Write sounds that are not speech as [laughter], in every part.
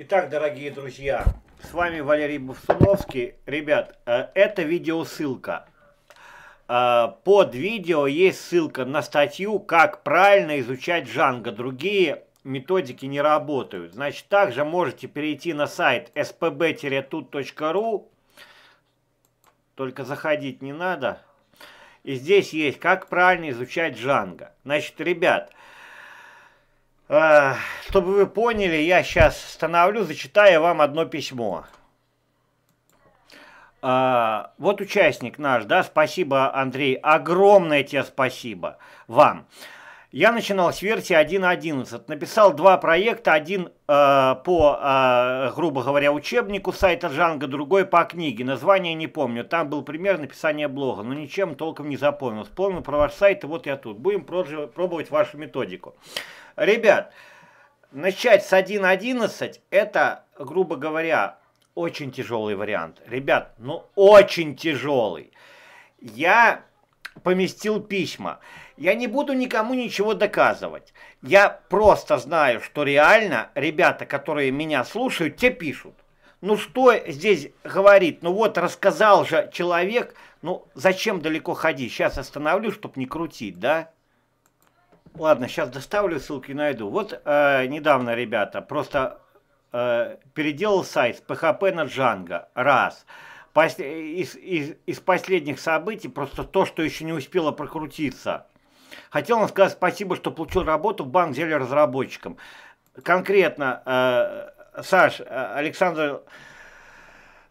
Итак, дорогие друзья, с вами Валерий Бувсуновский. Ребят, э, это видеосылка. Э, под видео есть ссылка на статью «Как правильно изучать джанго. Другие методики не работают. Значит, также можете перейти на сайт spb-tut.ru. Только заходить не надо. И здесь есть «Как правильно изучать джанго. Значит, ребят, чтобы вы поняли, я сейчас становлю, зачитаю вам одно письмо. А, вот участник наш, да, спасибо, Андрей, огромное тебе спасибо вам. Я начинал с версии 1.11, написал два проекта, один э, по, э, грубо говоря, учебнику сайта Джанга, другой по книге, название не помню, там был пример написания блога, но ничем толком не запомнил. Вспомнил про ваш сайт, и вот я тут. Будем пробовать вашу методику. Ребят, начать с 1.11 это, грубо говоря, очень тяжелый вариант. Ребят, ну очень тяжелый. Я поместил письма. Я не буду никому ничего доказывать. Я просто знаю, что реально ребята, которые меня слушают, те пишут. Ну что здесь говорит? Ну вот рассказал же человек, ну зачем далеко ходить? Сейчас остановлю, чтобы не крутить, да? Ладно, сейчас доставлю, ссылки найду. Вот э, недавно, ребята, просто э, переделал сайт с PHP на Django. Раз. Пос из, из, из последних событий просто то, что еще не успело прокрутиться. Хотел вам сказать спасибо, что получил работу в банк взяли разработчиком. Конкретно, э, Саш, э, Александр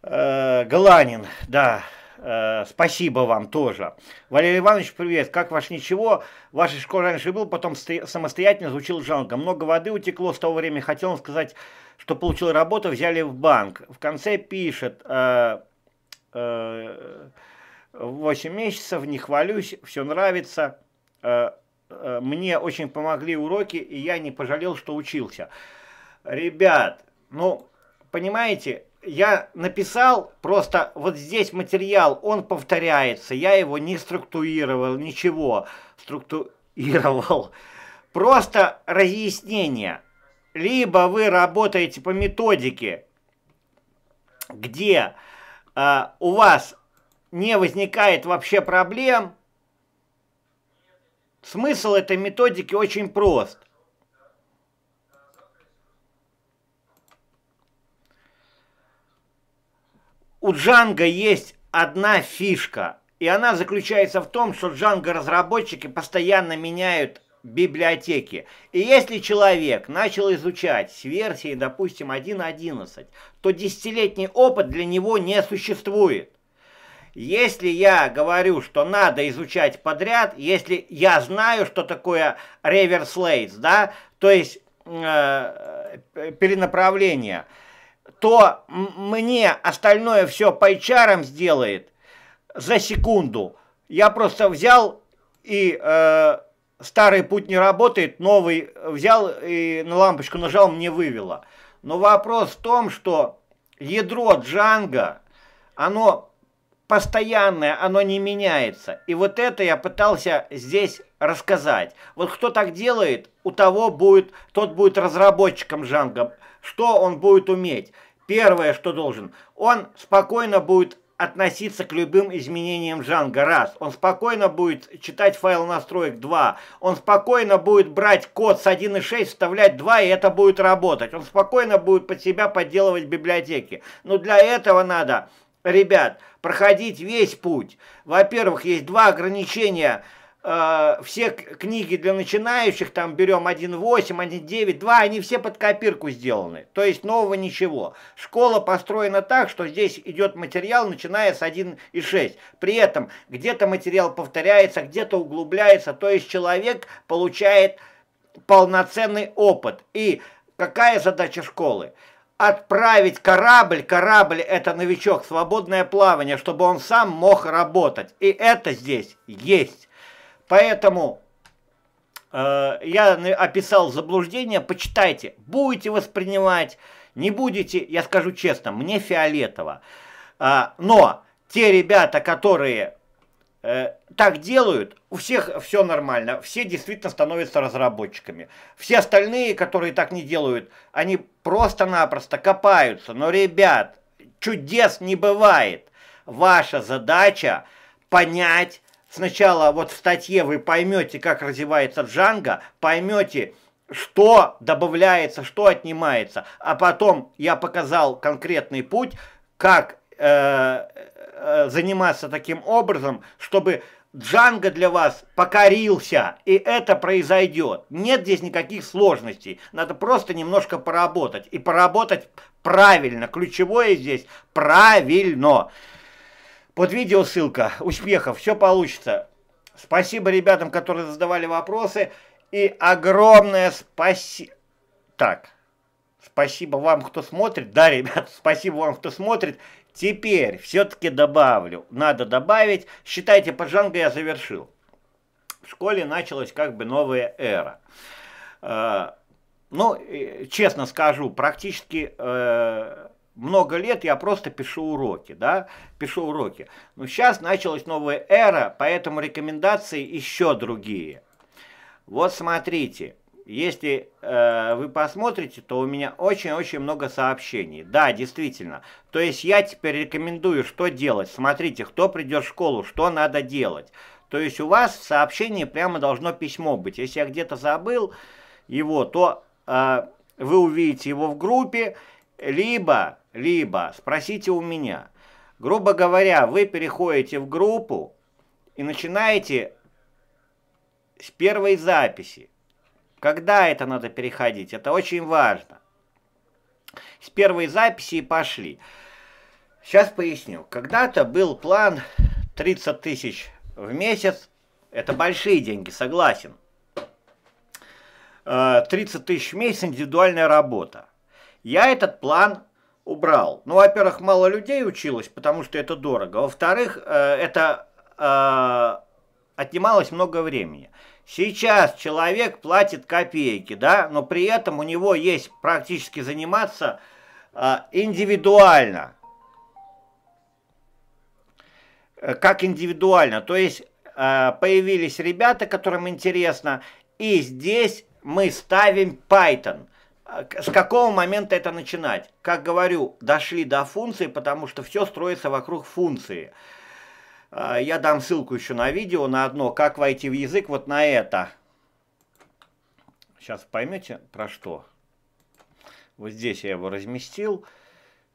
э, Галанин, да, Э, спасибо вам тоже. Валерий Иванович, привет. Как ваш ничего? Ваша школа раньше был, потом самостоятельно звучил Джанго. А много воды утекло с того времени. Хотел он сказать, что получил работу, взяли в банк. В конце пишет... Э, э, 8 месяцев, не хвалюсь, все нравится. Э, э, мне очень помогли уроки, и я не пожалел, что учился. Ребят, ну, понимаете, я написал, просто вот здесь материал, он повторяется, я его не структурировал, ничего, структурировал. [laughs] Просто разъяснение. Либо вы работаете по методике, где э, у вас не возникает вообще проблем. Смысл этой методики очень прост. у Джанга есть одна фишка, и она заключается в том, что Джанга разработчики постоянно меняют библиотеки. И если человек начал изучать с версии, допустим, 1.11, то десятилетний опыт для него не существует. Если я говорю, что надо изучать подряд, если я знаю, что такое reverse lates, да, то есть э, перенаправление – то мне остальное все пайчаром сделает за секунду. Я просто взял и э, старый путь не работает, новый взял и на лампочку нажал, мне вывело. Но вопрос в том, что ядро Джанга, оно постоянное, оно не меняется. И вот это я пытался здесь рассказать. Вот кто так делает, у того будет, тот будет разработчиком Джанга. Что он будет уметь? Первое, что должен, он спокойно будет относиться к любым изменениям жанга, раз. Он спокойно будет читать файл настроек, два. Он спокойно будет брать код с 1.6, вставлять 2, и это будет работать. Он спокойно будет под себя подделывать библиотеки. Но для этого надо, ребят, проходить весь путь. Во-первых, есть два ограничения – Э, все книги для начинающих, там берем 1.8, 1.9, 2, они все под копирку сделаны. То есть нового ничего. Школа построена так, что здесь идет материал, начиная с 1.6. При этом где-то материал повторяется, где-то углубляется. То есть человек получает полноценный опыт. И какая задача школы? отправить корабль, корабль это новичок, свободное плавание, чтобы он сам мог работать. И это здесь есть. Поэтому э, я описал заблуждение, почитайте. Будете воспринимать, не будете, я скажу честно, мне фиолетово. Э, но те ребята, которые э, так делают, у всех все нормально, все действительно становятся разработчиками. Все остальные, которые так не делают, они просто-напросто копаются. Но, ребят, чудес не бывает. Ваша задача понять, сначала вот в статье вы поймете, как развивается джанга, поймете, что добавляется, что отнимается, а потом я показал конкретный путь, как э, э, заниматься таким образом, чтобы джанга для вас покорился, и это произойдет. Нет здесь никаких сложностей, надо просто немножко поработать, и поработать правильно, ключевое здесь правильно. Под видео ссылка. Успехов, все получится. Спасибо ребятам, которые задавали вопросы. И огромное спасибо... Так, спасибо вам, кто смотрит. Да, ребят, [laughs] спасибо вам, кто смотрит. Теперь все-таки добавлю. Надо добавить. Считайте, поджанго я завершил. В школе началась как бы новая эра. Э, ну, э, честно скажу, практически э, много лет я просто пишу уроки, да, пишу уроки. Но сейчас началась новая эра, поэтому рекомендации еще другие. Вот смотрите, если э, вы посмотрите, то у меня очень-очень много сообщений. Да, действительно. То есть я теперь рекомендую, что делать. Смотрите, кто придет в школу, что надо делать. То есть у вас в сообщении прямо должно письмо быть. Если я где-то забыл его, то э, вы увидите его в группе, либо, либо, спросите у меня. Грубо говоря, вы переходите в группу и начинаете с первой записи. Когда это надо переходить? Это очень важно. С первой записи и пошли. Сейчас поясню. Когда-то был план 30 тысяч в месяц. Это большие деньги, согласен. 30 э, тысяч в месяц индивидуальная работа. Я этот план убрал. Ну, во-первых, мало людей училось, потому что это дорого. Во-вторых, э, это э, отнималось много времени. Сейчас человек платит копейки, да, но при этом у него есть практически заниматься э, индивидуально. Как индивидуально. То есть появились ребята, которым интересно, и здесь мы ставим Python – а с какого момента это начинать? Как говорю, дошли до функции, потому что все строится вокруг функции. А, я дам ссылку еще на видео, на одно, как войти в язык, вот на это. Сейчас поймете, про что. Вот здесь я его разместил.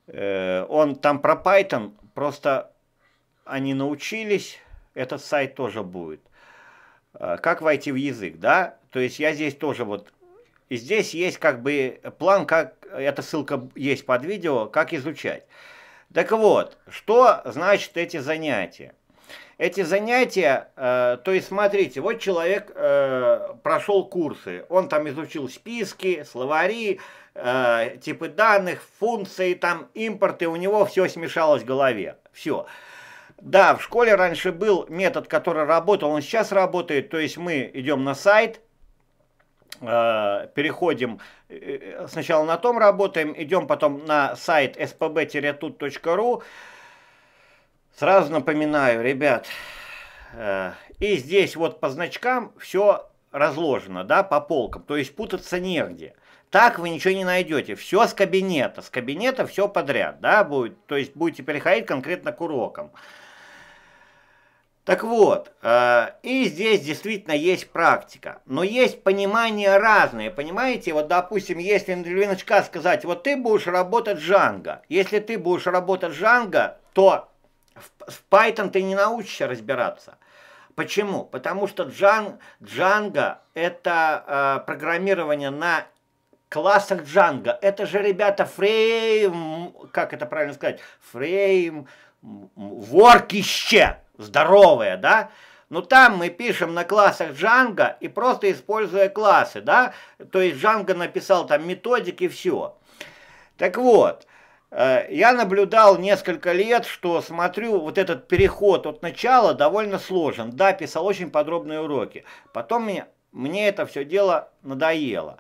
Э, он там про Python, просто они научились, этот сайт тоже будет. А, как войти в язык, да? То есть я здесь тоже вот и здесь есть как бы план, как, эта ссылка есть под видео, как изучать. Так вот, что значит эти занятия? Эти занятия, э, то есть смотрите, вот человек э, прошел курсы, он там изучил списки, словари, э, типы данных, функции, там импорты, у него все смешалось в голове, все. Да, в школе раньше был метод, который работал, он сейчас работает, то есть мы идем на сайт, Э, переходим, э, э, сначала на том работаем, идем потом на сайт spb-tut.ru. Сразу напоминаю, ребят, и здесь вот по значкам все разложено, да, по полкам, то есть путаться негде. Так вы ничего не найдете, все с кабинета, с кабинета все подряд, да, будет, то есть будете переходить конкретно к урокам. Так вот, э, и здесь действительно есть практика, но есть понимания разные, понимаете? Вот, допустим, если на новичка сказать, вот ты будешь работать Django, если ты будешь работать Django, то в, в Python ты не научишься разбираться. Почему? Потому что Django, Django это э, программирование на классах Django. Это же, ребята, фрейм, как это правильно сказать, фрейм, воркище здоровые, да, но ну, там мы пишем на классах Джанга и просто используя классы, да, то есть Джанга написал там методики, все. Так вот, э, я наблюдал несколько лет, что смотрю, вот этот переход от начала довольно сложен. Да, писал очень подробные уроки. Потом мне, мне это все дело надоело.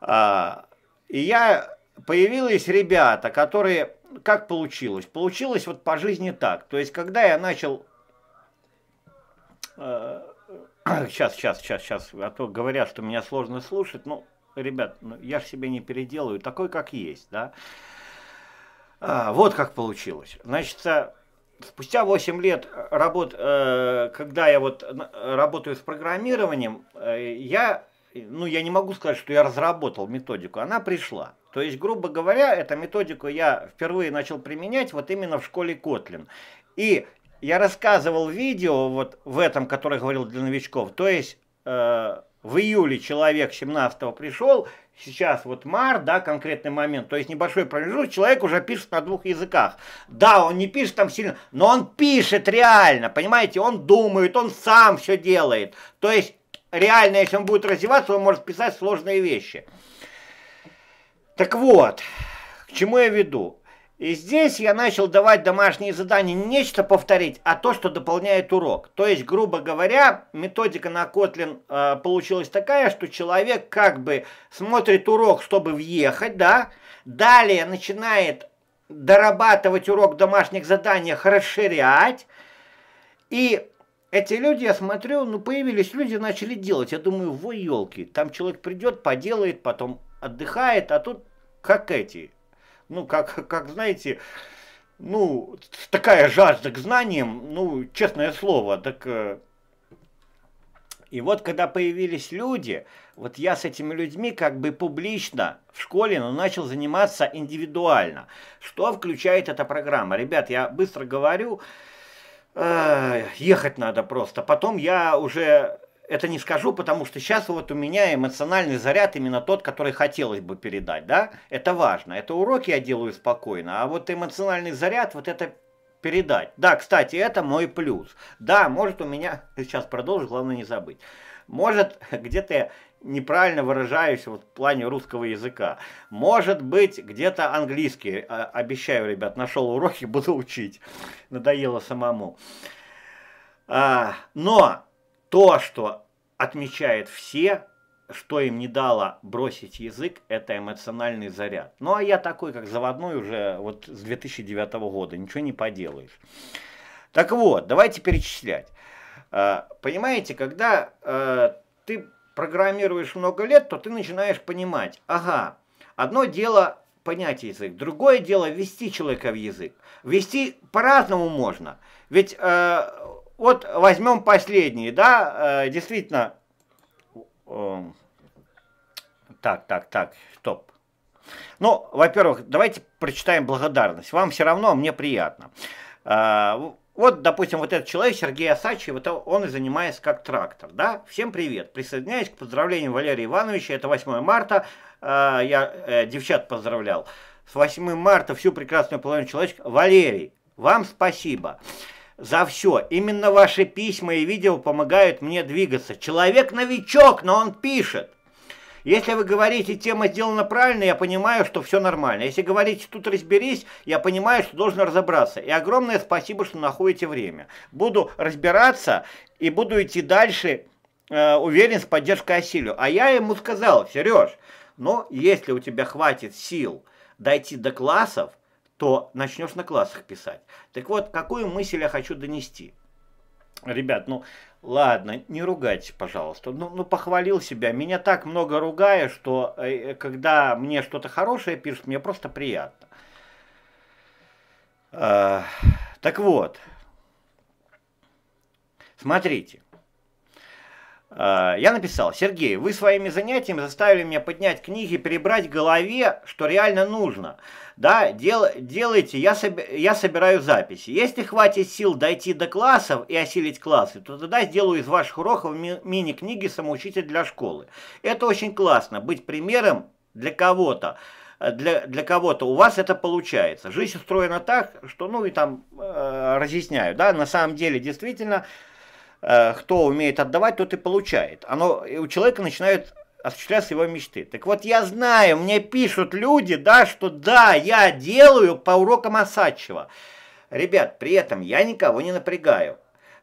А, и я появились ребята, которые, как получилось? Получилось вот по жизни так. То есть, когда я начал Э, э, сейчас, сейчас, сейчас, сейчас. А то говорят, что меня сложно слушать. Ну, ребят, ну, я же себе не переделаю. Такой, как есть, да. А, вот как получилось. Значит, э, спустя 8 лет работ, когда я вот работаю с программированием, я, ну, я не могу сказать, что я разработал методику. Она пришла. То есть, грубо говоря, эту методику я впервые начал применять вот именно в школе Kotlin. И я рассказывал видео вот в этом, которое говорил для новичков. То есть э, в июле человек 17 пришел, сейчас вот мар, да, конкретный момент, то есть небольшой промежуток, человек уже пишет на двух языках. Да, он не пишет там сильно, но он пишет реально, понимаете, он думает, он сам все делает. То есть реально, если он будет развиваться, он может писать сложные вещи. Так вот, к чему я веду? И здесь я начал давать домашние задания нечто повторить, а то, что дополняет урок. То есть, грубо говоря, методика на Kotlin э, получилась такая, что человек как бы смотрит урок, чтобы въехать, да, далее начинает дорабатывать урок в домашних заданиях, расширять, и эти люди, я смотрю, ну появились люди, начали делать. Я думаю, во елки, там человек придет, поделает, потом отдыхает, а тут как эти – ну, как, как знаете, ну, такая жажда к знаниям, ну, честное слово, так... Э, и вот когда появились люди, вот я с этими людьми как бы публично в школе, но начал заниматься индивидуально. Что включает эта программа? Ребят, я быстро говорю, э, ехать надо просто. Потом я уже это не скажу, потому что сейчас вот у меня эмоциональный заряд именно тот, который хотелось бы передать, да, это важно, это уроки я делаю спокойно, а вот эмоциональный заряд, вот это передать. Да, кстати, это мой плюс. Да, может у меня, [laughs] сейчас продолжу, главное не забыть, может [laughs] где-то я неправильно выражаюсь вот в плане русского языка. Может быть, где-то английский, а, обещаю, ребят, нашел уроки, [laughs] буду учить. Надоело самому. А, но то, что отмечает все, что им не дало бросить язык, это эмоциональный заряд. Ну, а я такой, как заводной уже вот с 2009 года, ничего не поделаешь. Так вот, давайте перечислять. А, понимаете, когда а, ты программируешь много лет, то ты начинаешь понимать, ага, одно дело понять язык, другое дело ввести человека в язык. Ввести по-разному можно. Ведь а, вот возьмем последний, да, э, действительно, э, так, так, так, стоп. Ну, во-первых, давайте прочитаем благодарность. Вам все равно, а мне приятно. Э, вот, допустим, вот этот человек, Сергей Осачий, вот он и занимается как трактор, да? Всем привет, присоединяюсь к поздравлению Валерия Ивановича, это 8 марта, э, я э, девчат поздравлял. С 8 марта всю прекрасную половину человечка. Валерий, вам спасибо. Спасибо за все. Именно ваши письма и видео помогают мне двигаться. Человек новичок, но он пишет. Если вы говорите, тема сделана правильно, я понимаю, что все нормально. Если говорите, тут разберись, я понимаю, что должен разобраться. И огромное спасибо, что находите время. Буду разбираться и буду идти дальше, э, уверен, с поддержкой Асилю. А я ему сказал, Сереж, но ну, если у тебя хватит сил дойти до классов, то начнешь на классах писать. Так вот, какую мысль я хочу донести? Ребят, ну ладно, не ругайтесь, пожалуйста. Ну, ну похвалил себя. Меня так много ругая, что э, э, когда мне что-то хорошее пишут, мне просто приятно. Э, так вот, смотрите. Э, я написал, Сергей, вы своими занятиями заставили меня поднять книги, перебрать в голове, что реально нужно. Да, дел, делайте, я, соб, я собираю записи. Если хватит сил дойти до классов и осилить классы, то тогда сделаю из ваших уроков ми мини-книги «Самоучитель для школы». Это очень классно, быть примером для кого-то э, для, для кого-то у вас это получается. Жизнь устроена так, что, ну и там э, разъясняю, да, на самом деле действительно Э, кто умеет отдавать, тот и получает. Оно, у человека начинают осуществляться его мечты. Так вот, я знаю, мне пишут люди, да, что да, я делаю по урокам Осадчева. Ребят, при этом я никого не напрягаю.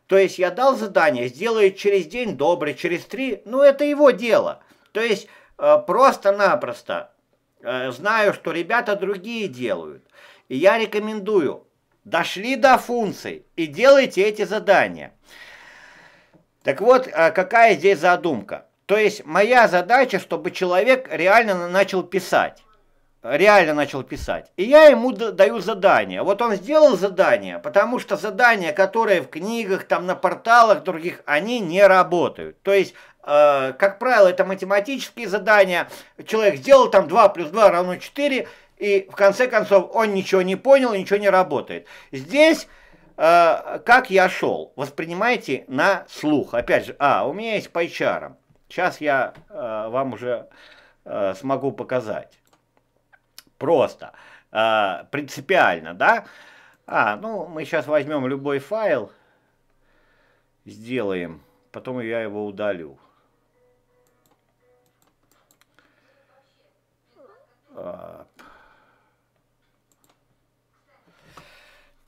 То есть я дал задание, сделает через день добрый, через три, ну это его дело. То есть э, просто-напросто э, знаю, что ребята другие делают. И я рекомендую, дошли до функций и делайте эти задания. Так вот, а, какая здесь задумка? То есть моя задача, чтобы человек реально начал писать. Реально начал писать. И я ему даю задание. Вот он сделал задание, потому что задания, которые в книгах, там на порталах других, они не работают. То есть, а, как правило, это математические задания. Человек сделал там 2 плюс 2 равно 4, и в конце концов он ничего не понял, ничего не работает. Здесь Э, как я шел, воспринимайте на слух. Опять же, а, у меня есть по Сейчас я э, вам уже э, смогу показать. Просто, э, принципиально, да? А, ну, мы сейчас возьмем любой файл, сделаем, потом я его удалю.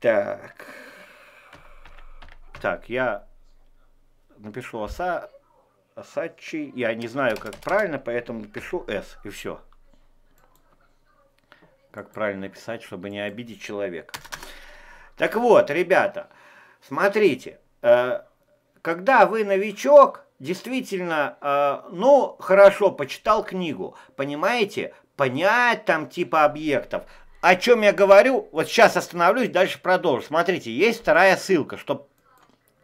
Так... Так, я напишу оса, осадчий. Я не знаю, как правильно, поэтому напишу S и все. Как правильно написать, чтобы не обидеть человека. Так вот, ребята, смотрите, э, когда вы новичок, действительно, э, ну, хорошо, почитал книгу, понимаете, понять там типа объектов. О чем я говорю, вот сейчас остановлюсь, дальше продолжу. Смотрите, есть вторая ссылка, чтобы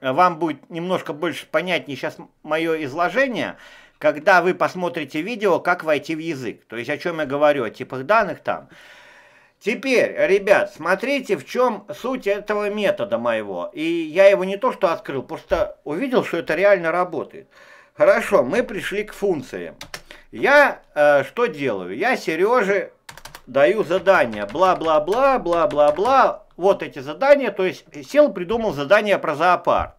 Э, вам будет немножко больше понятнее сейчас мое изложение, когда вы посмотрите видео, как войти в язык. То есть о чем я говорю, о типах данных там. Теперь, ребят, смотрите, в чем суть этого метода моего. И я его не то что открыл, просто увидел, что это реально работает. Хорошо, мы пришли к функциям. Я э, что делаю? Я Сереже даю задания. Бла-бла-бла, бла-бла-бла. Вот эти задания. То есть сел, придумал задание про зоопарк.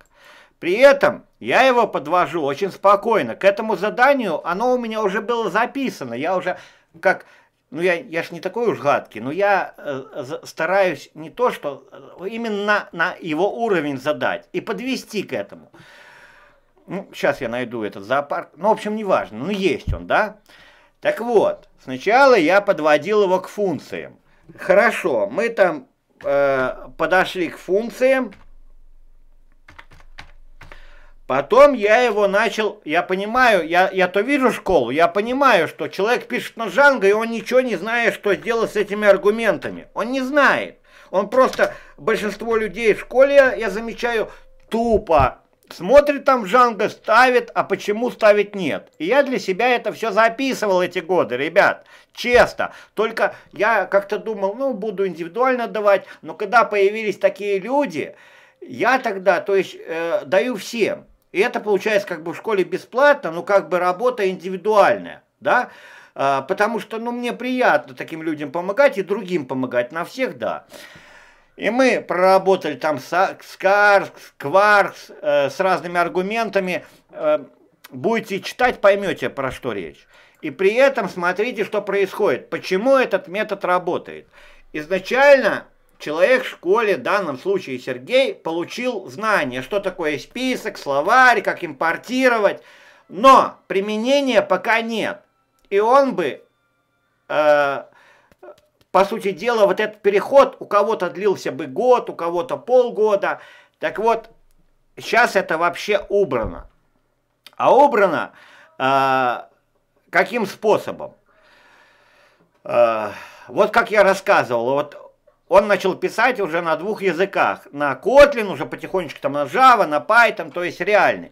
При этом я его подвожу очень спокойно. К этому заданию оно у меня уже было записано. Я уже как... Ну, я, я ж не такой уж гадкий, но я э, стараюсь не то, что э, именно на его уровень задать и подвести к этому. Ну, сейчас я найду этот зоопарк. Ну, в общем, неважно. Ну, есть он, да? Так вот, сначала я подводил его к функциям. Хорошо, мы там э, подошли к функциям. Потом я его начал, я понимаю, я, я то вижу школу, я понимаю, что человек пишет на Джанго, и он ничего не знает, что сделать с этими аргументами. Он не знает. Он просто, большинство людей в школе, я замечаю, тупо смотрит там Джанго, ставит, а почему ставить нет. И я для себя это все записывал эти годы, ребят, честно. Только я как-то думал, ну, буду индивидуально давать, но когда появились такие люди, я тогда, то есть, э, даю всем. И это получается как бы в школе бесплатно, но как бы работа индивидуальная, да, а, потому что, ну, мне приятно таким людям помогать и другим помогать, на всех, да. И мы проработали там Скаркс, Кваркс э, с разными аргументами. Э, будете читать, поймете, про что речь. И при этом смотрите, что происходит, почему этот метод работает. Изначально человек в школе, в данном случае Сергей, получил знание, что такое список, словарь, как импортировать, но применения пока нет. И он бы, э, по сути дела, вот этот переход у кого-то длился бы год, у кого-то полгода. Так вот, сейчас это вообще убрано. А убрано э, каким способом? Э, вот как я рассказывал, вот он начал писать уже на двух языках. На Kotlin, уже потихонечку там на Java, на Python, то есть реальный.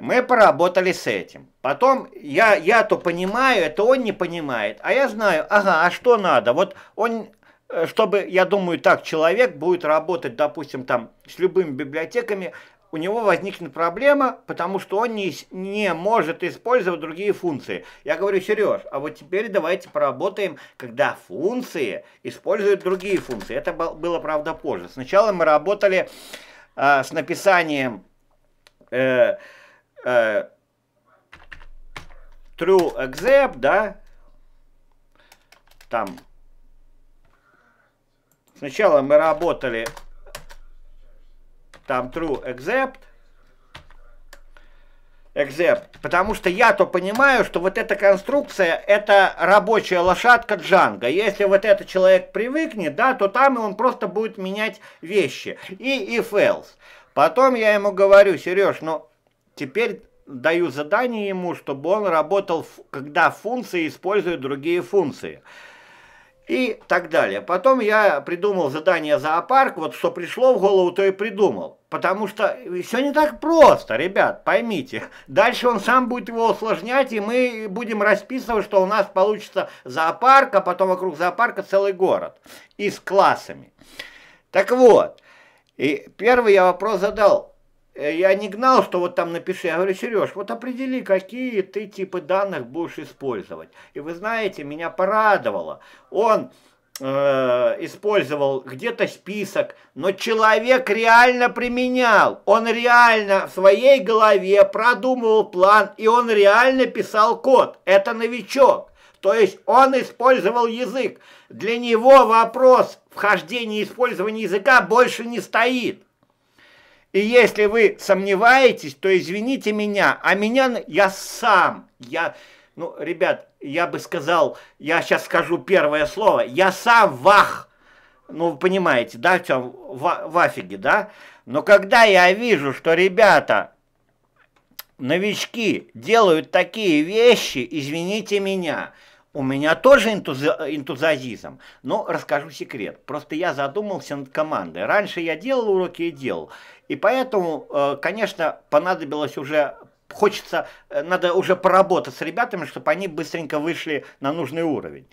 Мы поработали с этим. Потом я, я то понимаю, это он не понимает. А я знаю, ага, а что надо? Вот он, э, чтобы, я думаю, так человек будет работать, допустим, там с любыми библиотеками, у него возникнет проблема, потому что он не, не может использовать другие функции. Я говорю, Сереж, а вот теперь давайте поработаем, когда функции используют другие функции. Это было, правда, позже. Сначала мы работали э, с написанием э, э, true Except, да, там. Сначала мы работали там true except, except, потому что я-то понимаю, что вот эта конструкция, это рабочая лошадка Джанга. Если вот этот человек привыкнет, да, то там он просто будет менять вещи. И if else. Потом я ему говорю, Сереж, ну теперь даю задание ему, чтобы он работал, когда функции используют другие функции и так далее. Потом я придумал задание зоопарк, вот что пришло в голову, то и придумал. Потому что все не так просто, ребят, поймите. Дальше он сам будет его усложнять, и мы будем расписывать, что у нас получится зоопарк, а потом вокруг зоопарка целый город. И с классами. Так вот, и первый я вопрос задал, Э, я не гнал, что вот там напиши. Я говорю, Сереж, вот определи, какие ты типы данных будешь использовать. И вы знаете, меня порадовало. Он э, использовал где-то список, но человек реально применял, он реально в своей голове продумывал план, и он реально писал код. Это новичок. То есть он использовал язык. Для него вопрос вхождения и использования языка больше не стоит. И если вы сомневаетесь, то извините меня, а меня я сам, я, ну, ребят, я бы сказал, я сейчас скажу первое слово, я сам вах, ну, вы понимаете, да, в чем, в, в афиге, да? Но когда я вижу, что ребята, новички, делают такие вещи, извините меня, у меня тоже энтузи... энтузиазм, но расскажу секрет. Просто я задумался над командой. Раньше я делал уроки и делал. И поэтому, э, конечно, понадобилось уже хочется, э, надо уже поработать с ребятами, чтобы они быстренько вышли на нужный уровень.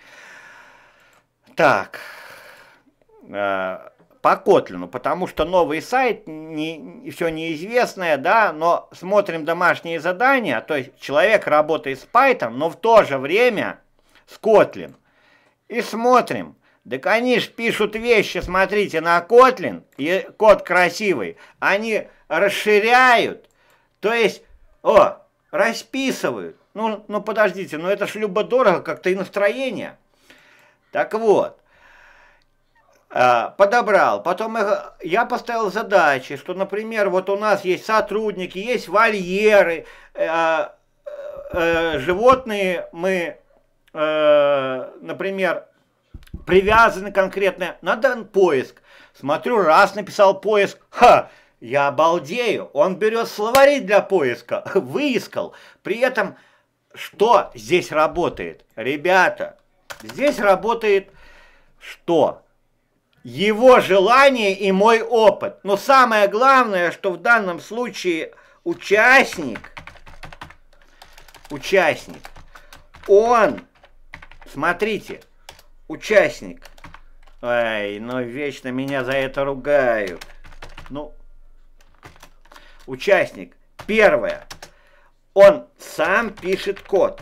Так, э, по Котлину, потому что новый сайт, не, все неизвестное, да, но смотрим домашние задания, то есть человек работает с Python, но в то же время с Котлин И смотрим, так они ж пишут вещи, смотрите, на Котлин, и код красивый, они расширяют, то есть, о, расписывают. Ну, ну подождите, ну это ж любо-дорого, как-то и настроение. Так вот, а, подобрал. Потом я поставил задачи, что, например, вот у нас есть сотрудники, есть вольеры, э, а, э, э, животные мы, например, привязаны конкретно, надо поиск. Смотрю, раз написал поиск, ха, я обалдею, он берет словари для поиска, [laughs] выискал. При этом, что здесь работает? Ребята, здесь работает что? Его желание и мой опыт. Но самое главное, что в данном случае участник, участник, он, смотрите, участник. Ай, но ну вечно меня за это ругают. Ну, участник. Первое. Он сам пишет код.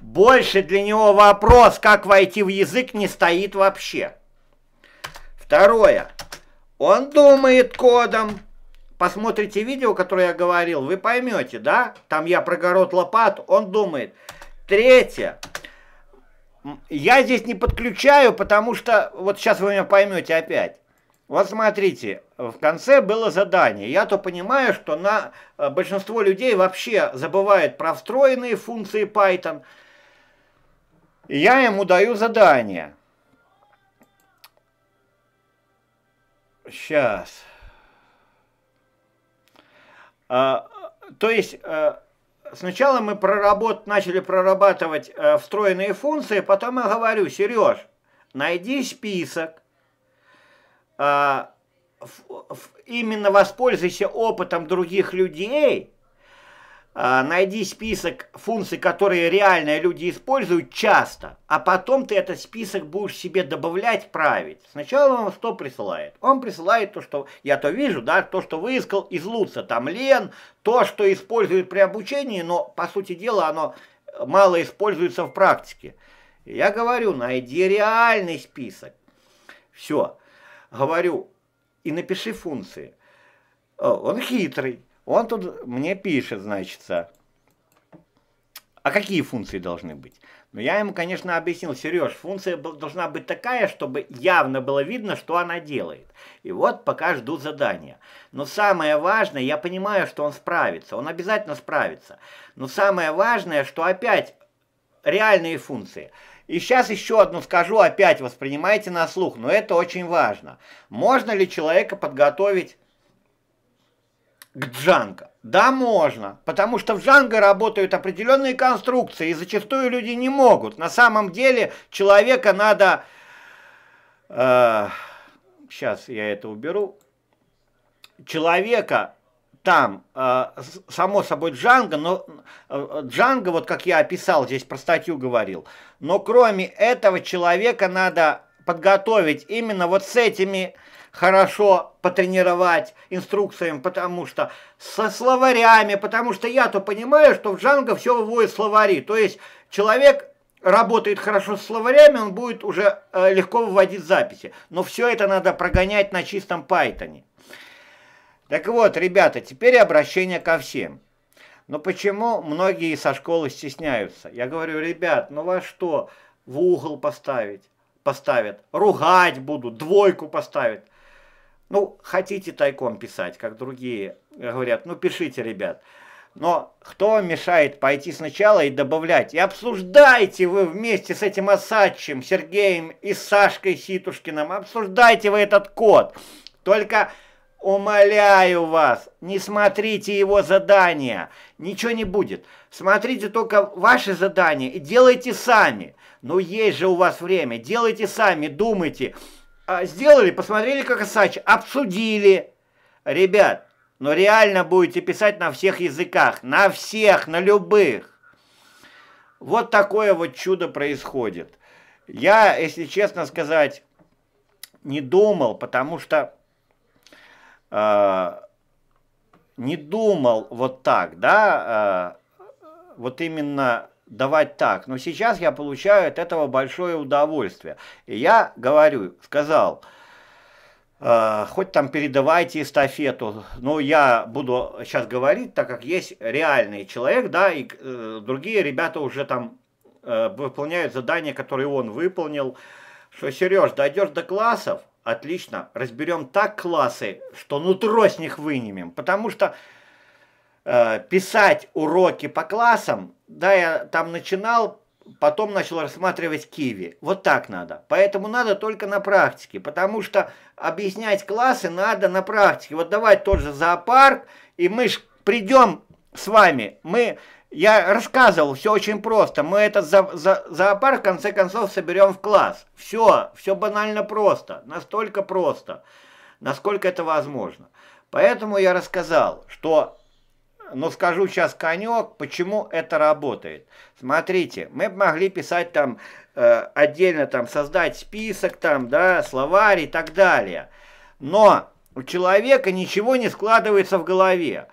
Больше для него вопрос, как войти в язык, не стоит вообще. Второе. Он думает кодом. Посмотрите видео, которое я говорил, вы поймете, да? Там я про город лопат, он думает. Третье. Я здесь не подключаю, потому что, вот сейчас вы меня поймете опять. Вот смотрите, в конце было задание. Я то понимаю, что на э, большинство людей вообще забывает про встроенные функции Python. Я ему даю задание. Сейчас. А, то есть, э, сначала мы проработ, начали прорабатывать э, встроенные функции, потом я говорю, Сереж, найди список, э, именно воспользуйся опытом других людей а, найди список функций, которые реально люди используют часто, а потом ты этот список будешь себе добавлять, править. Сначала он что присылает? Он присылает то, что я то вижу, да, то, что выискал из Луца, там Лен, то, что используют при обучении, но, по сути дела, оно мало используется в практике. Я говорю, найди реальный список. Все. Говорю, и напиши функции. Он хитрый он тут мне пишет, значится, а какие функции должны быть? Но ну, я ему, конечно, объяснил, Сереж, функция должна быть такая, чтобы явно было видно, что она делает. И вот пока жду задания. Но самое важное, я понимаю, что он справится, он обязательно справится. Но самое важное, что опять реальные функции. И сейчас еще одну скажу, опять воспринимайте на слух, но это очень важно. Можно ли человека подготовить к Джанго? Да, можно, потому что в Джанго работают определенные конструкции, и зачастую люди не могут. На самом деле человека надо... Э, сейчас я это уберу. Человека там, э, само собой, Джанго, но э, Джанго, вот как я описал, здесь про статью говорил, но кроме этого человека надо подготовить именно вот с этими хорошо потренировать инструкциями, потому что со словарями, потому что я-то понимаю, что в джанго все выводит словари. То есть человек работает хорошо с словарями, он будет уже э, легко выводить записи. Но все это надо прогонять на чистом Python. Так вот, ребята, теперь обращение ко всем. Но почему многие со школы стесняются? Я говорю, ребят, ну вас что, в угол поставить? Поставят, ругать будут, двойку поставят. Ну, хотите тайком писать, как другие говорят, ну пишите, ребят. Но кто вам мешает пойти сначала и добавлять? И обсуждайте вы вместе с этим осадчим Сергеем и Сашкой Ситушкиным, обсуждайте вы этот код. Только умоляю вас, не смотрите его задания, ничего не будет. Смотрите только ваши задания и делайте сами. Но есть же у вас время, делайте сами, думайте. Думайте. А, сделали, посмотрели как Асач, обсудили. Ребят, но реально будете писать на всех языках, на всех, на любых. Вот такое вот чудо происходит. Я, если честно сказать, не думал, потому что э, не думал вот так, да, э, вот именно давать так, но сейчас я получаю от этого большое удовольствие. И я говорю, сказал, э, хоть там передавайте эстафету, но я буду сейчас говорить, так как есть реальный человек, да, и э, другие ребята уже там э, выполняют задания, которые он выполнил, что, Сереж, дойдешь до классов, отлично, разберем так классы, что нутро с них вынимем, потому что Э, писать уроки по классам, да, я там начинал, потом начал рассматривать киви. Вот так надо. Поэтому надо только на практике, потому что объяснять классы надо на практике. Вот давать тот же зоопарк, и мы ж придем с вами, мы... Я рассказывал, все очень просто. Мы этот за, за, зоопарк в конце концов соберем в класс. Все, все банально просто, настолько просто, насколько это возможно. Поэтому я рассказал, что но скажу сейчас конек, почему это работает. Смотрите, мы могли писать там э, отдельно, там создать список, там, да, словарь и так далее. Но у человека ничего не складывается в голове.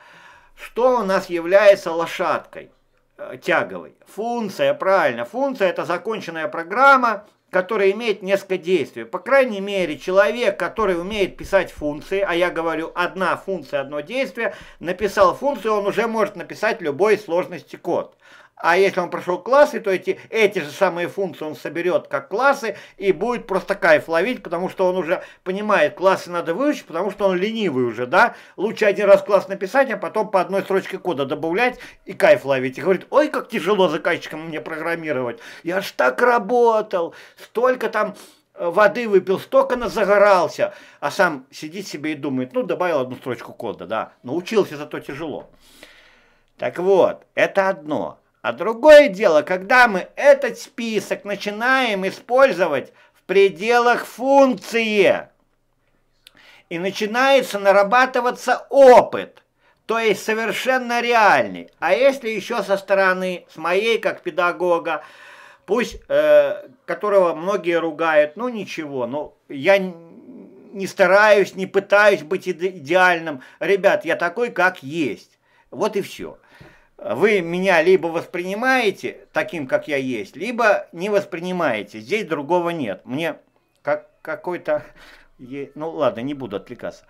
Что у нас является лошадкой э, тяговой? Функция, правильно. Функция – это законченная программа, который имеет несколько действий. По крайней мере, человек, который умеет писать функции, а я говорю одна функция, одно действие, написал функцию, он уже может написать любой сложности код. А если он прошел классы, то эти, эти же самые функции он соберет как классы и будет просто кайф ловить, потому что он уже понимает, классы надо выучить, потому что он ленивый уже, да? Лучше один раз класс написать, а потом по одной строчке кода добавлять и кайф ловить. И говорит, ой, как тяжело заказчикам мне программировать. Я ж так работал, столько там э, воды выпил, столько загорался, а сам сидит себе и думает, ну, добавил одну строчку кода, да, научился, зато тяжело. Так вот, это одно – а другое дело, когда мы этот список начинаем использовать в пределах функции. И начинается нарабатываться опыт, то есть совершенно реальный. А если еще со стороны, с моей как педагога, пусть, э, которого многие ругают, ну ничего, ну я не стараюсь, не пытаюсь быть иде идеальным. Ребят, я такой, как есть. Вот и все вы меня либо воспринимаете таким, как я есть, либо не воспринимаете. Здесь другого нет. Мне как какой-то... Ну ладно, не буду отвлекаться.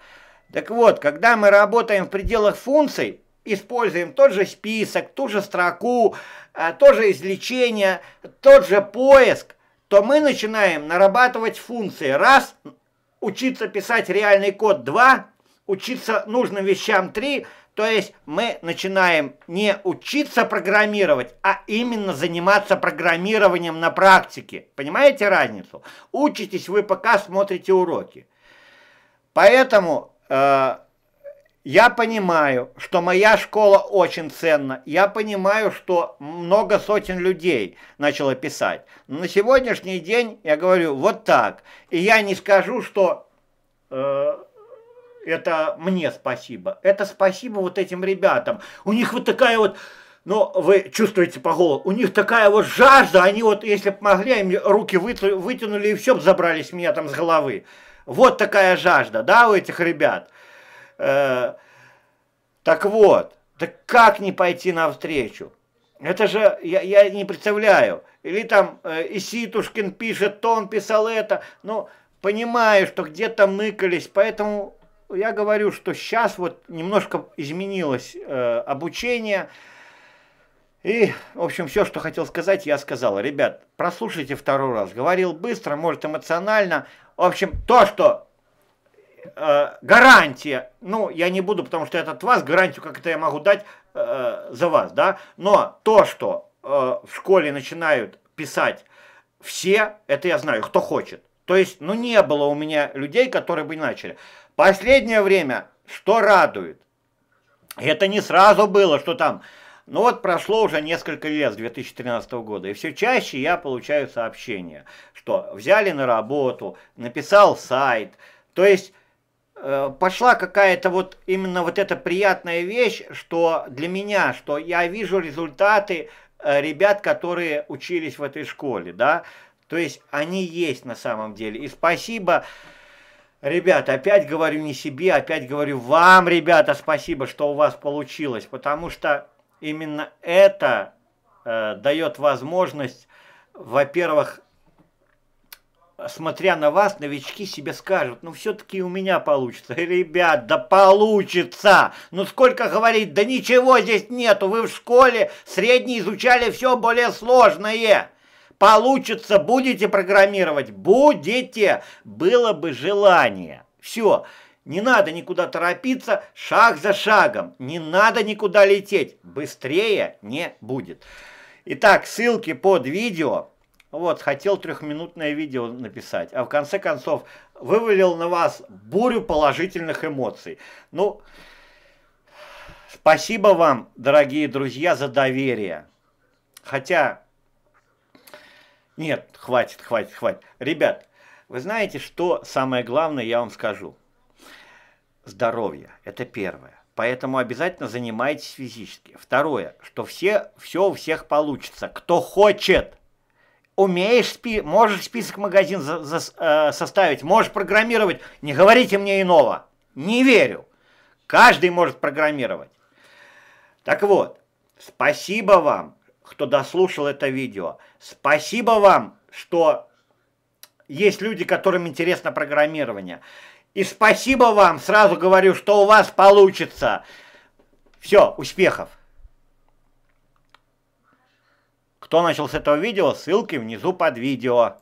Так вот, когда мы работаем в пределах функций, используем тот же список, ту же строку, а, то же извлечение, тот же поиск, то мы начинаем нарабатывать функции. Раз, учиться писать реальный код. Два, учиться нужным вещам. Три, то есть мы начинаем не учиться программировать, а именно заниматься программированием на практике. Понимаете разницу? Учитесь вы пока смотрите уроки. Поэтому э, я понимаю, что моя школа очень ценна. Я понимаю, что много сотен людей начало писать. Но на сегодняшний день я говорю вот так. И я не скажу, что... Э, это мне спасибо. Это спасибо вот этим ребятам. У них вот такая вот... Но ну, вы чувствуете по голосу, у них такая вот жажда, они вот, если бы могли, им руки вытянули и все бы забрали меня там с головы. Вот такая жажда, да, у этих ребят. Э -э так вот, так как не пойти навстречу? Это же, я, я не представляю. Или там э, Иситушкин пишет, то он писал это. Ну, понимаю, что где-то мыкались, поэтому я говорю, что сейчас вот немножко изменилось э, обучение. И, в общем, все, что хотел сказать, я сказал. Ребят, прослушайте второй раз. Говорил быстро, может, эмоционально. В общем, то, что э, гарантия, ну, я не буду, потому что это от вас, гарантию как это я могу дать э, за вас, да. Но то, что э, в школе начинают писать все, это я знаю, кто хочет. То есть, ну, не было у меня людей, которые бы начали. Последнее время что радует? Это не сразу было, что там... Ну вот прошло уже несколько лет с 2013 года, и все чаще я получаю сообщения, что взяли на работу, написал сайт, то есть э, пошла какая-то вот именно вот эта приятная вещь, что для меня, что я вижу результаты э, ребят, которые учились в этой школе, да, то есть они есть на самом деле, и спасибо... Ребята, опять говорю не себе, опять говорю вам, ребята, спасибо, что у вас получилось, потому что именно это э, дает возможность, во-первых, смотря на вас, новички себе скажут, ну все-таки у меня получится. [laughs] Ребят, да получится! Ну сколько говорить, да ничего здесь нету, вы в школе средней изучали все более сложное. Получится, будете программировать? Будете! Было бы желание. Все. Не надо никуда торопиться, шаг за шагом. Не надо никуда лететь. Быстрее не будет. Итак, ссылки под видео. Вот, хотел трехминутное видео написать, а в конце концов вывалил на вас бурю положительных эмоций. Ну, спасибо вам, дорогие друзья, за доверие. Хотя нет, хватит, хватит, хватит. Ребят, вы знаете, что самое главное я вам скажу? Здоровье – это первое. Поэтому обязательно занимайтесь физически. Второе, что все, все у всех получится. Кто хочет, умеешь, спи, можешь список магазин за, за, э, составить, можешь программировать. Не говорите мне иного. Не верю. Каждый может программировать. Так вот, спасибо вам кто дослушал это видео. Спасибо вам, что есть люди, которым интересно программирование. И спасибо вам, сразу говорю, что у вас получится. Все, успехов! Кто начал с этого видео, ссылки внизу под видео.